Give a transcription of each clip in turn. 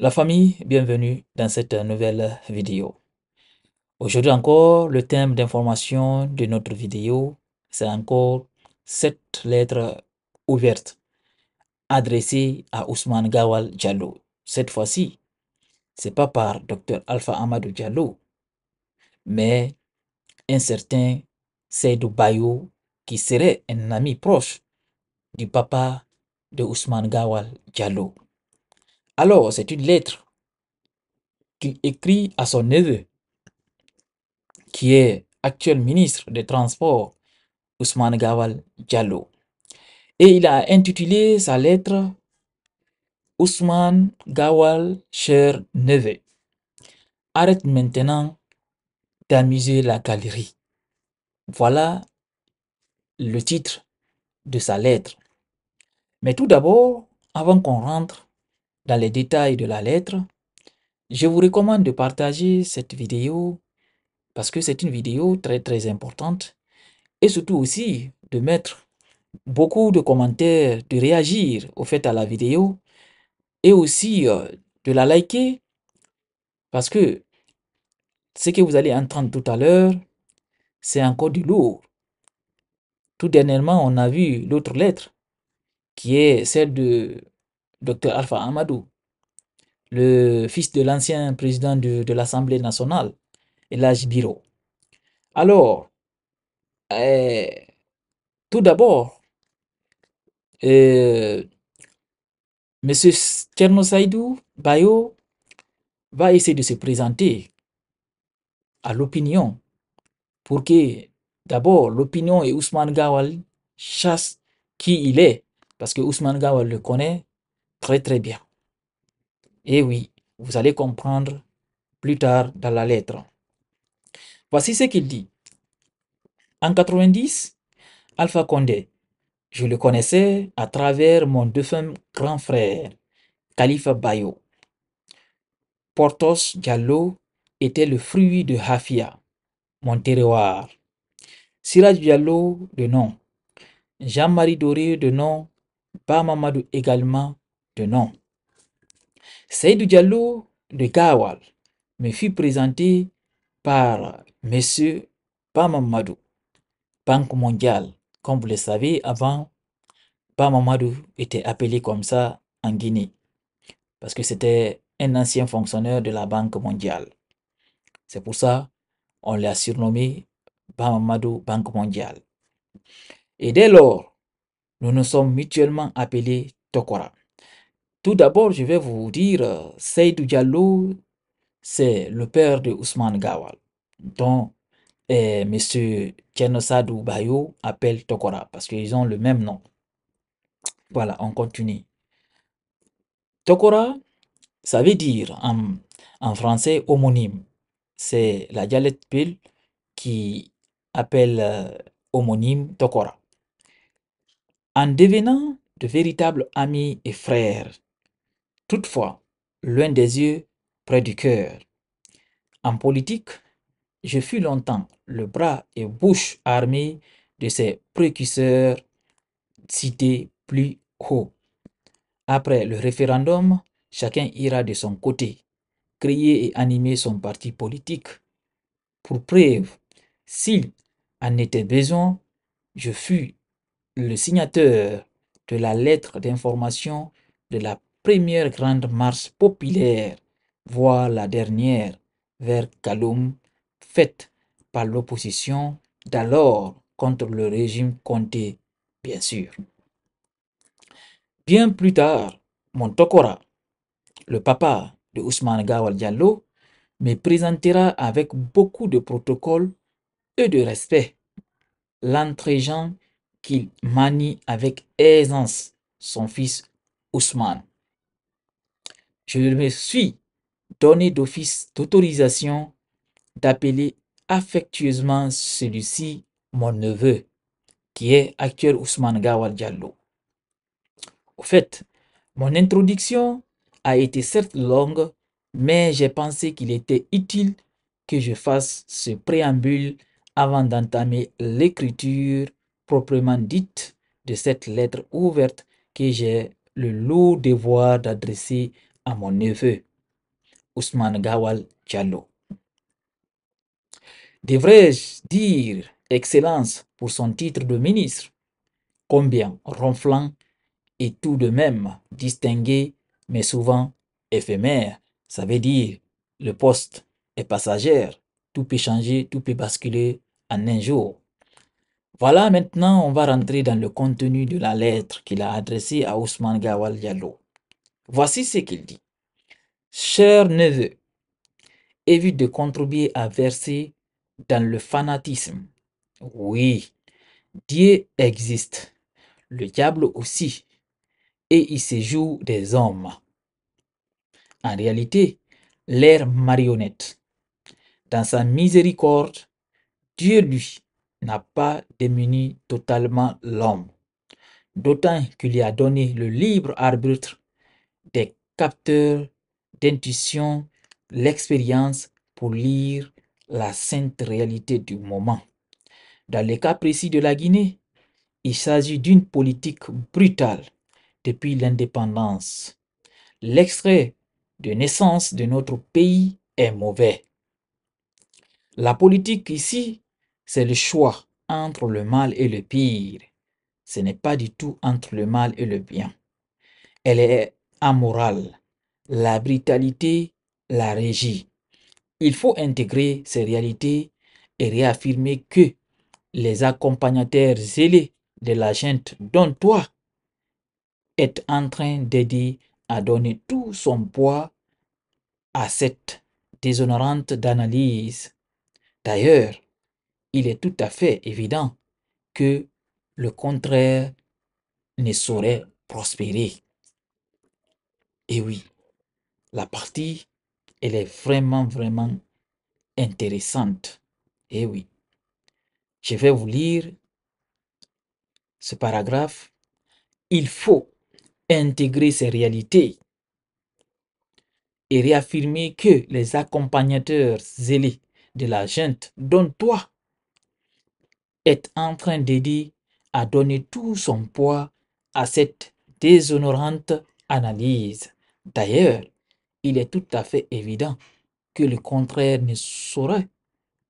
La famille, bienvenue dans cette nouvelle vidéo. Aujourd'hui encore, le thème d'information de notre vidéo, c'est encore cette lettre ouverte adressée à Ousmane Gawal Diallo. Cette fois-ci, c'est pas par Dr Alpha Amadou Diallo, mais un certain Seydou Bayou qui serait un ami proche du papa de Ousmane Gawal Diallo. Alors, c'est une lettre qu'il écrit à son neveu, qui est actuel ministre des Transports, Ousmane Gawal Diallo. Et il a intitulé sa lettre Ousmane Gawal, cher neveu, arrête maintenant d'amuser la galerie. Voilà le titre de sa lettre. Mais tout d'abord, avant qu'on rentre dans les détails de la lettre, je vous recommande de partager cette vidéo parce que c'est une vidéo très très importante et surtout aussi de mettre beaucoup de commentaires, de réagir au fait à la vidéo et aussi euh, de la liker parce que ce que vous allez entendre tout à l'heure, c'est encore du lourd. Tout dernièrement, on a vu l'autre lettre qui est celle de Dr Alpha Amadou, le fils de l'ancien président de, l'Assemblée nationale, Elage Biro. Alors, eh, tout d'abord, euh, M. Saïdou Bayo va essayer de se présenter à l'opinion pour que d'abord l'opinion et Ousmane Gawal chassent qui il est, parce que Ousmane Gawal le connaît, Très bien. Et eh oui, vous allez comprendre plus tard dans la lettre. Voici ce qu'il dit. En 90, Alpha Condé, je le connaissais à travers mon défunt grand frère, Khalifa Bayo. Portos Diallo était le fruit de Hafia, mon terroir. Siraj Diallo de nom. Jean-Marie Doré de nom. mamadou également nom. Seydou Diallo de Kawal me fut présenté par M. Pamamadou, Banque mondiale. Comme vous le savez, avant, Pamamadou était appelé comme ça en Guinée, parce que c'était un ancien fonctionnaire de la Banque mondiale. C'est pour ça on l'a surnommé Pamamadou Banque mondiale. Et dès lors, nous nous sommes mutuellement appelés Tokora. Tout d'abord, je vais vous dire, euh, Seydou Diallo, c'est le père de Ousmane Gawal, dont eh, M. Tienosadou Bayo appelle Tokora, parce qu'ils ont le même nom. Voilà, on continue. Tokora, ça veut dire en, français homonyme. C'est la dialecte pile qui appelle euh, homonyme Tokora. En devenant de véritables amis et frères Toutefois, loin des yeux, près du cœur. En politique, je fus longtemps le bras et bouche armée de ses précurseurs cités plus haut. Après le référendum, chacun ira de son côté, créer et animer son parti politique. Pour preuve, s'il en était besoin, je fus le signateur de la lettre d'information de la première grande marche populaire, voire la dernière, vers Kaloum, faite par l'opposition d'alors contre le régime Conté, bien sûr. Bien plus tard, Montokora, le papa de Ousmane Gawal Diallo, me présentera avec beaucoup de protocole et de respect l'entregent qu'il manie avec aisance son fils Ousmane je me suis donné d'office d'autorisation d'appeler affectueusement celui-ci mon neveu, qui est actuel Ousmane Gawal Diallo. Au fait, mon introduction a été certes longue, mais j'ai pensé qu'il était utile que je fasse ce préambule avant d'entamer l'écriture proprement dite de cette lettre ouverte que j'ai le lourd devoir d'adresser mon neveu Ousmane Gawal Diallo. Devrais-je dire Excellence pour son titre de ministre Combien ronflant et tout de même distingué, mais souvent éphémère. Ça veut dire le poste est passagère, tout peut changer, tout peut basculer en un jour. Voilà, maintenant on va rentrer dans le contenu de la lettre qu'il a adressée à Ousmane Gawal Diallo. Voici ce qu'il dit. Cher neveu, évite de contribuer à verser dans le fanatisme. Oui, Dieu existe, le diable aussi, et il se joue des hommes. En réalité, l'air marionnette. Dans sa miséricorde, Dieu, lui, n'a pas démuni totalement l'homme, d'autant qu'il lui a donné le libre arbitre capteur d'intuition, l'expérience pour lire la sainte réalité du moment. Dans les cas précis de la Guinée, il s'agit d'une politique brutale depuis l'indépendance. L'extrait de naissance de notre pays est mauvais. La politique ici, c'est le choix entre le mal et le pire. Ce n'est pas du tout entre le mal et le bien. Elle est amoral. La brutalité la régie. Il faut intégrer ces réalités et réaffirmer que les accompagnateurs zélés de la gente dont toi est en train d'aider à donner tout son poids à cette déshonorante d'analyse. D'ailleurs, il est tout à fait évident que le contraire ne saurait prospérer. Et oui, la partie, elle est vraiment, vraiment intéressante. Et oui, je vais vous lire ce paragraphe. Il faut intégrer ces réalités et réaffirmer que les accompagnateurs zélés de la gente dont toi est en train d'aider à donner tout son poids à cette déshonorante analyse. D'ailleurs, il est tout à fait évident que le contraire ne saurait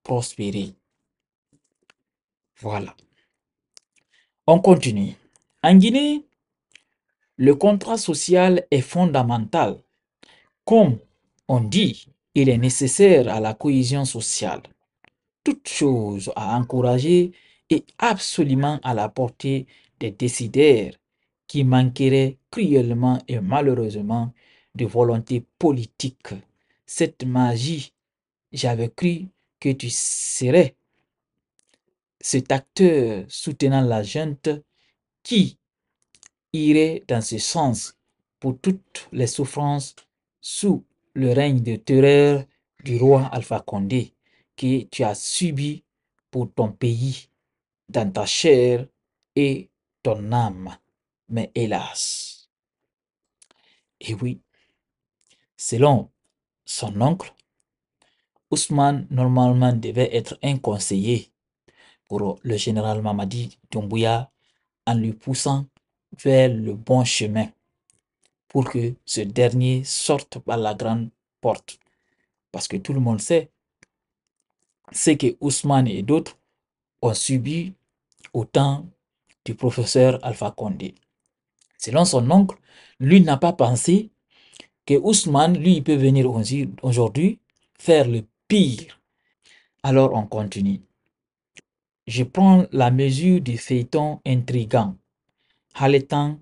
prospérer. Voilà. On continue. En Guinée, le contrat social est fondamental. Comme on dit, il est nécessaire à la cohésion sociale. Toute chose à encourager est absolument à la portée des décideurs qui manqueraient cruellement et malheureusement de volonté politique. Cette magie, j'avais cru que tu serais cet acteur soutenant la gente qui irait dans ce sens pour toutes les souffrances sous le règne de terreur du roi Alpha Condé que tu as subi pour ton pays, dans ta chair et ton âme. Mais hélas. Et oui, Selon son oncle, Ousmane normalement devait être un conseiller pour le général Mamadi Doumbouya en lui poussant vers le bon chemin pour que ce dernier sorte par la grande porte. Parce que tout le monde sait, c'est que Ousmane et d'autres ont subi autant du professeur Alpha Condé. Selon son oncle, lui n'a pas pensé que Ousmane, lui, peut venir aujourd'hui faire le pire. Alors on continue. Je prends la mesure du feuilleton intrigant, haletant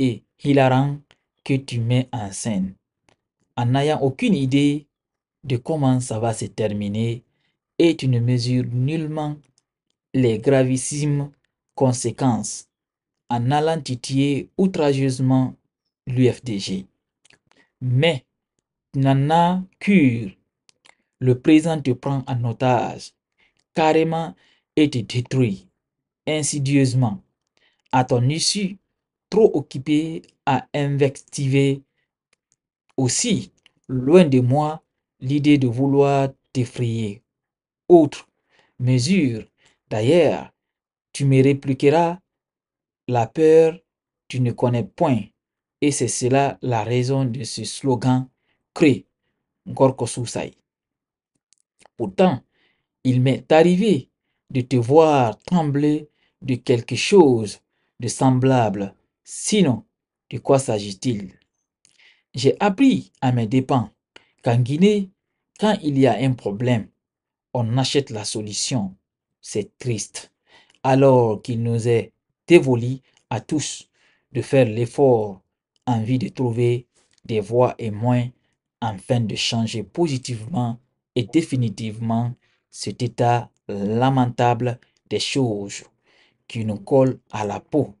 et hilarant que tu mets en scène, en n'ayant aucune idée de comment ça va se terminer et tu ne mesures nullement les gravissimes conséquences en allant titiller outrageusement l'UFDG mais n'en a cure. Le présent te prend en otage, carrément, et te détruit, insidieusement. À ton issue, trop occupé à invectiver aussi, loin de moi, l'idée de vouloir t'effrayer. Autre mesure, d'ailleurs, tu me répliqueras, la peur, tu ne connais point et c'est cela la raison de ce slogan cré, Pourtant, il m'est arrivé de te voir trembler de quelque chose de semblable. Sinon, de quoi s'agit-il J'ai appris à mes dépens qu'en Guinée, quand il y a un problème, on achète la solution. C'est triste. Alors qu'il nous est dévolu à tous de faire l'effort envie de trouver des voies et moyens afin de changer positivement et définitivement cet état lamentable des choses qui nous colle à la peau,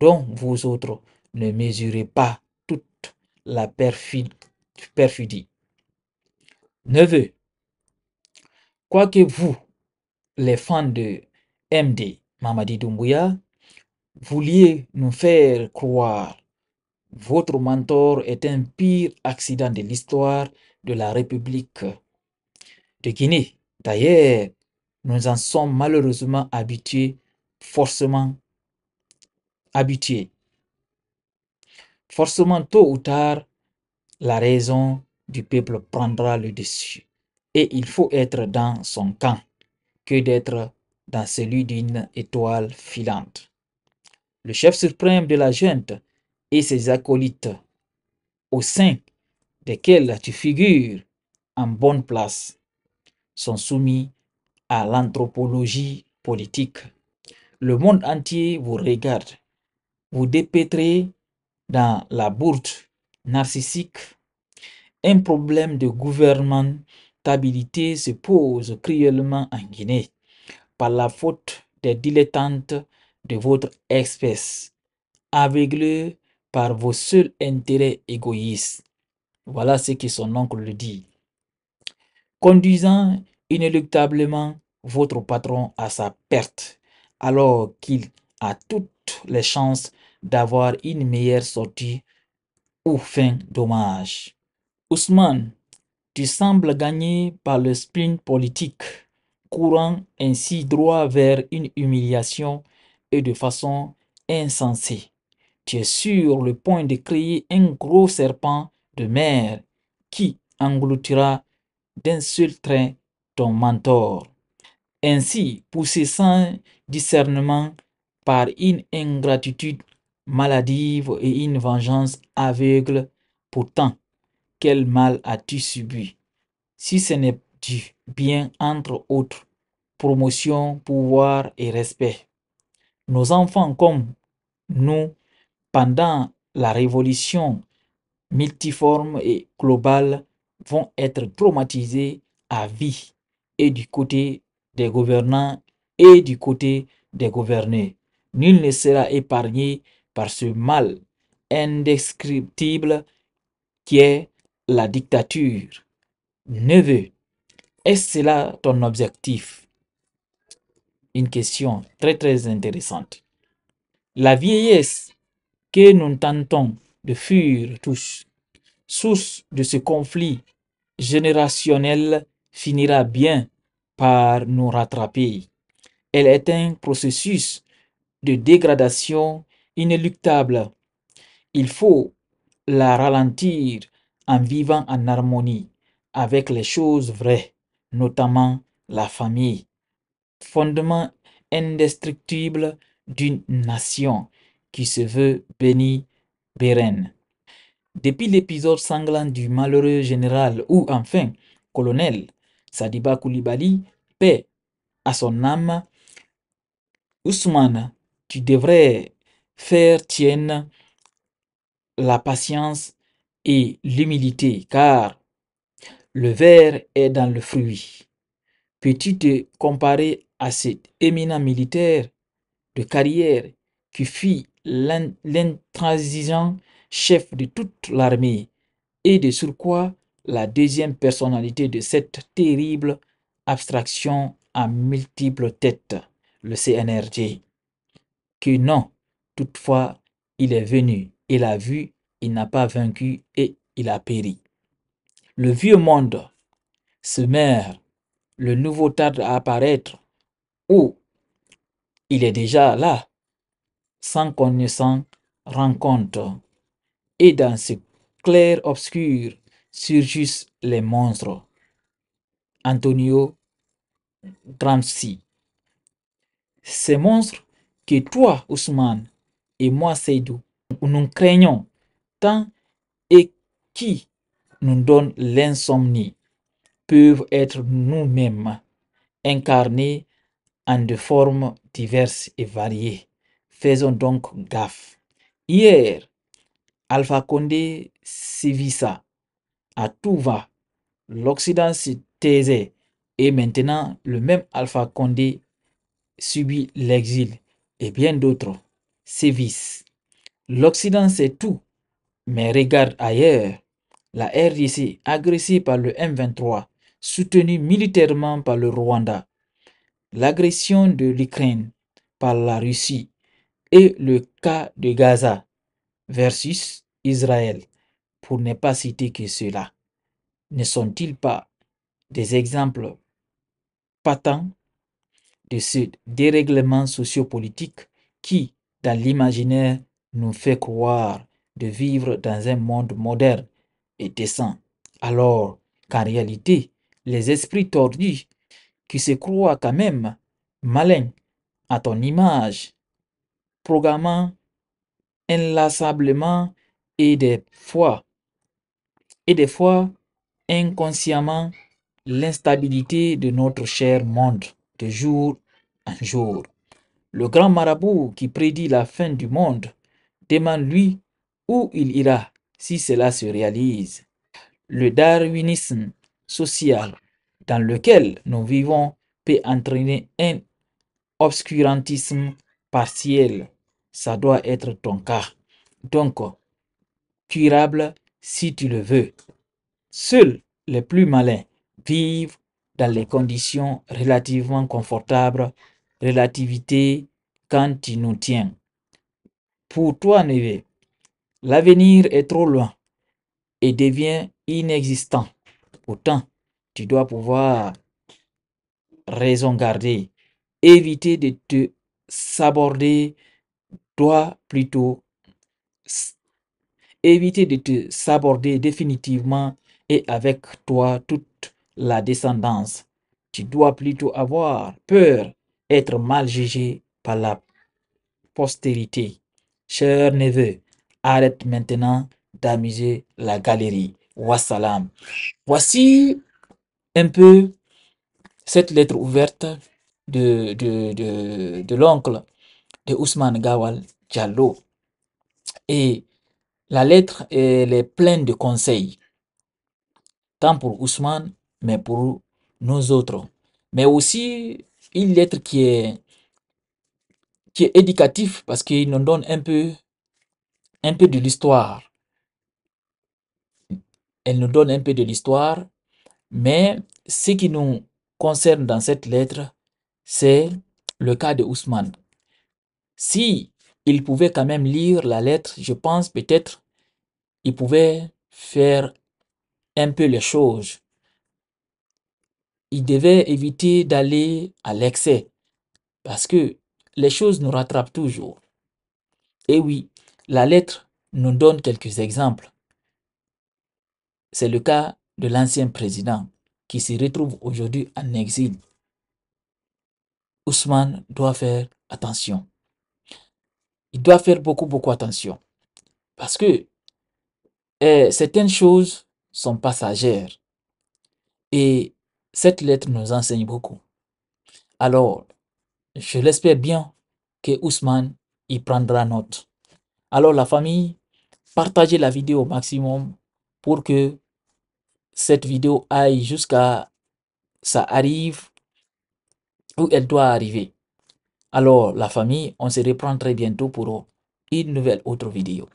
dont vous autres ne mesurez pas toute la perfidie. Neveu, quoique vous, les fans de MD Mamadi Doumbouya, vouliez nous faire croire votre mentor est un pire accident de l'histoire de la République de Guinée. D'ailleurs, nous en sommes malheureusement habitués, forcément habitués. Forcément, tôt ou tard, la raison du peuple prendra le dessus. Et il faut être dans son camp que d'être dans celui d'une étoile filante. Le chef suprême de la junte et ses acolytes, au sein desquels tu figures en bonne place, sont soumis à l'anthropologie politique. Le monde entier vous regarde, vous dépêtrez dans la bourde narcissique. Un problème de gouvernementabilité se pose cruellement en Guinée par la faute des dilettantes de votre espèce, par vos seuls intérêts égoïstes. Voilà ce que son oncle le dit. Conduisant inéluctablement votre patron à sa perte, alors qu'il a toutes les chances d'avoir une meilleure sortie ou fin dommage. Ousmane, tu sembles gagné par le sprint politique, courant ainsi droit vers une humiliation et de façon insensée tu es sur le point de créer un gros serpent de mer qui engloutira d'un seul trait ton mentor. Ainsi, poussé sans discernement par une ingratitude maladive et une vengeance aveugle, pourtant, quel mal as-tu subi Si ce n'est du bien entre autres, promotion, pouvoir et respect. Nos enfants comme nous pendant la révolution multiforme et globale vont être traumatisés à vie et du côté des gouvernants et du côté des gouvernés. Nul ne sera épargné par ce mal indescriptible qui est la dictature. Neveu, est-ce là ton objectif Une question très très intéressante. La vieillesse que nous tentons de fuir tous. Source de ce conflit générationnel finira bien par nous rattraper. Elle est un processus de dégradation inéluctable. Il faut la ralentir en vivant en harmonie avec les choses vraies, notamment la famille, fondement indestructible d'une nation qui se veut Béni Beren. Depuis l'épisode sanglant du malheureux général ou enfin colonel Sadiba Koulibaly, paix à son âme, Ousmane, tu devrais faire tienne la patience et l'humilité, car le verre est dans le fruit. Peux-tu te comparer à cet éminent militaire de carrière qui fit l'intransigeant chef de toute l'armée et de surcroît la deuxième personnalité de cette terrible abstraction à multiples têtes, le CNRG. Que non, toutefois, il est venu, il a vu, il n'a pas vaincu et il a péri. Le vieux monde se meurt, le nouveau tard à apparaître, ou il est déjà là, sans connaissant rencontre, Et dans ce clair-obscur surgissent les monstres. Antonio Gramsci. Ces monstres que toi, Ousmane, et moi, Seydou, nous craignons tant et qui nous donnent l'insomnie peuvent être nous-mêmes incarnés en de formes diverses et variées. Faisons donc gaffe. Hier, Alpha Condé sévissa à tout va. L'Occident se taisait et maintenant le même Alpha Condé subit l'exil et bien d'autres sévissent. L'Occident sait tout, mais regarde ailleurs. La RDC, agressée par le M23, soutenue militairement par le Rwanda. L'agression de l'Ukraine par la Russie et le cas de Gaza versus Israël, pour ne pas citer que cela, ne sont-ils pas des exemples patents de ce dérèglement sociopolitique qui, dans l'imaginaire, nous fait croire de vivre dans un monde moderne et décent, alors qu'en réalité, les esprits tordus, qui se croient quand même malins à ton image, programmant inlassablement et des fois, et des fois inconsciemment, l'instabilité de notre cher monde de jour en jour. Le grand marabout qui prédit la fin du monde demande-lui où il ira si cela se réalise. Le darwinisme social dans lequel nous vivons peut entraîner un obscurantisme partiel ça doit être ton cas. Donc, curable si tu le veux. Seuls les plus malins vivent dans les conditions relativement confortables, relativité quand tu nous tiens. Pour toi, Neve, l'avenir est trop loin et devient inexistant. Pourtant, tu dois pouvoir raison garder, éviter de te s'aborder dois plutôt éviter de te saborder définitivement et avec toi toute la descendance. Tu dois plutôt avoir peur, être mal jugé par la postérité. Cher neveu, arrête maintenant d'amuser la galerie. Wassalam. Voici un peu cette lettre ouverte de, de, de l'oncle de Ousmane Gawal Diallo. Et la lettre, elle est pleine de conseils, tant pour Ousmane, mais pour nous autres. Mais aussi une lettre qui est, qui est éducative parce qu'il nous donne un peu, un peu de l'histoire. Elle nous donne un peu de l'histoire, mais ce qui nous concerne dans cette lettre, c'est le cas de Ousmane si il pouvait quand même lire la lettre, je pense peut-être il pouvait faire un peu les choses. Il devait éviter d'aller à l'excès parce que les choses nous rattrapent toujours. Et oui, la lettre nous donne quelques exemples. C'est le cas de l'ancien président qui se retrouve aujourd'hui en exil. Ousmane doit faire attention il doit faire beaucoup, beaucoup attention. Parce que eh, certaines choses sont passagères. Et cette lettre nous enseigne beaucoup. Alors, je l'espère bien que Ousmane y prendra note. Alors, la famille, partagez la vidéo au maximum pour que cette vidéo aille jusqu'à ça arrive où elle doit arriver. Alors, la famille, on se reprend très bientôt pour une nouvelle autre vidéo.